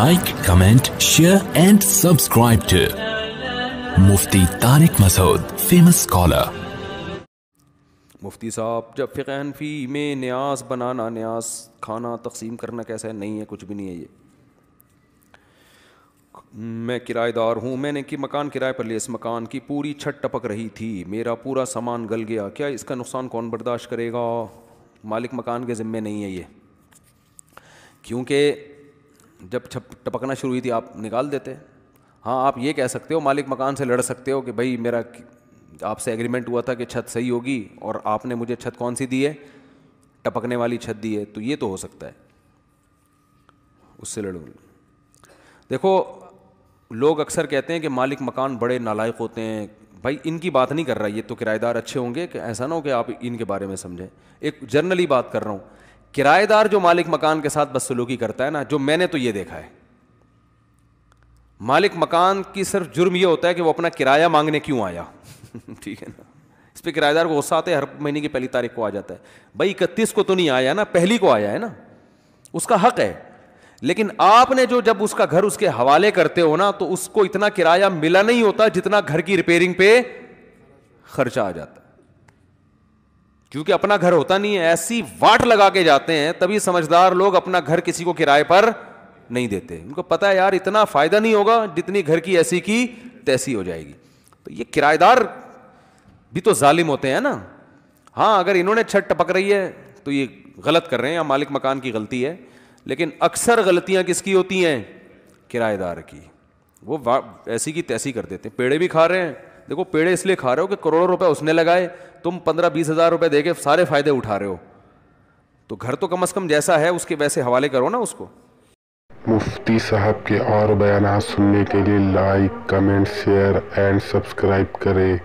like comment share and subscribe to Mufti Tariq Masood famous scholar Mufti साहब जब फ़िकनफी में न्यास बनाना न्यास खाना तकसीम करना कैसा है नहीं है कुछ भी नहीं है ये मैं किराएदार हूँ मैंने कि मकान किराए पर लिया इस मकान की पूरी छत टपक रही थी मेरा पूरा सामान गल गया क्या इसका नुकसान कौन बर्दाश्त करेगा मालिक मकान के ज़िम्मे नहीं है ये क्योंकि जब छप टपकना शुरू हुई थी आप निकाल देते हाँ आप ये कह सकते हो मालिक मकान से लड़ सकते हो कि भाई मेरा आपसे एग्रीमेंट हुआ था कि छत सही होगी और आपने मुझे छत कौन सी दी है टपकने वाली छत दी है तो ये तो हो सकता है उससे लड़ो देखो लोग अक्सर कहते हैं कि मालिक मकान बड़े नालायक होते हैं भाई इनकी बात नहीं कर रहा ये तो किराएदार अच्छे होंगे कि ऐसा ना हो कि आप इनके बारे में समझें एक जर्नली बात कर रहा हूँ किराएदार जो मालिक मकान के साथ बदसलूकी करता है ना जो मैंने तो यह देखा है मालिक मकान की सिर्फ जुर्म यह होता है कि वह अपना किराया मांगने क्यों आया ठीक है ना इस पर किराएदार को गुस्सा आते हर महीने की पहली तारीख को आ जाता है भाई इकतीस को तो नहीं आया ना पहली को आया है ना उसका हक है लेकिन आपने जो जब उसका घर उसके हवाले करते हो ना तो उसको इतना किराया मिला नहीं होता जितना घर की रिपेयरिंग पे खर्चा आ जाता क्योंकि अपना घर होता नहीं है ऐसी वाट लगा के जाते हैं तभी समझदार लोग अपना घर किसी को किराए पर नहीं देते उनको पता है यार इतना फायदा नहीं होगा जितनी घर की ऐसी की तैसी हो जाएगी तो ये किराएदार भी तो जालिम होते हैं ना हाँ अगर इन्होंने छत टपक रही है तो ये गलत कर रहे हैं या मालिक मकान की गलती है लेकिन अक्सर गलतियाँ किसकी होती हैं किराएदार की वो ऐसी की तैसी कर देते हैं पेड़े भी खा रहे हैं देखो पेड़े इसलिए खा रहे हो कि करोड़ों रुपए उसने लगाए तुम पंद्रह बीस हज़ार रुपए दे के सारे फ़ायदे उठा रहे हो तो घर तो कम अज़ कम जैसा है उसके वैसे हवाले करो ना उसको मुफ्ती साहब के और बयान सुनने के लिए like comment share and subscribe करें